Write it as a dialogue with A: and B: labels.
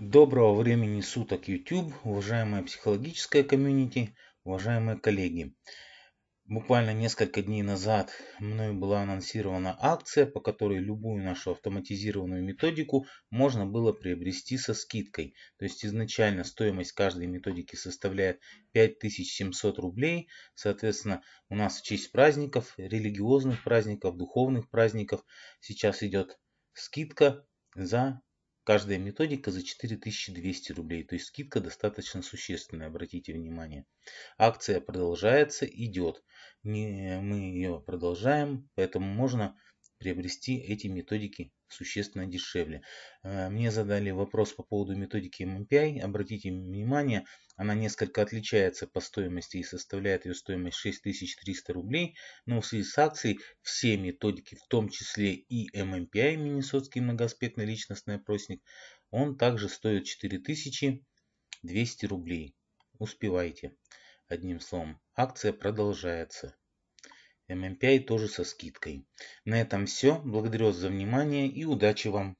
A: Доброго времени суток, YouTube, уважаемая психологическая комьюнити, уважаемые коллеги. Буквально несколько дней назад мною была анонсирована акция, по которой любую нашу автоматизированную методику можно было приобрести со скидкой. То есть изначально стоимость каждой методики составляет 5700 рублей. Соответственно, у нас в честь праздников, религиозных праздников, духовных праздников сейчас идет скидка за Каждая методика за 4200 рублей, то есть скидка достаточно существенная, обратите внимание. Акция продолжается, идет. мы ее продолжаем, поэтому можно приобрести эти методики существенно дешевле. Э, мне задали вопрос по поводу методики MMPI. Обратите внимание, она несколько отличается по стоимости и составляет ее стоимость 6300 рублей. Но в связи с акцией все методики, в том числе и MMPI, Миннесотский многоаспектный личностный опросник, он также стоит 4200 рублей. Успевайте. Одним словом, акция продолжается. MMPI а тоже со скидкой. На этом все. Благодарю вас за внимание и удачи вам!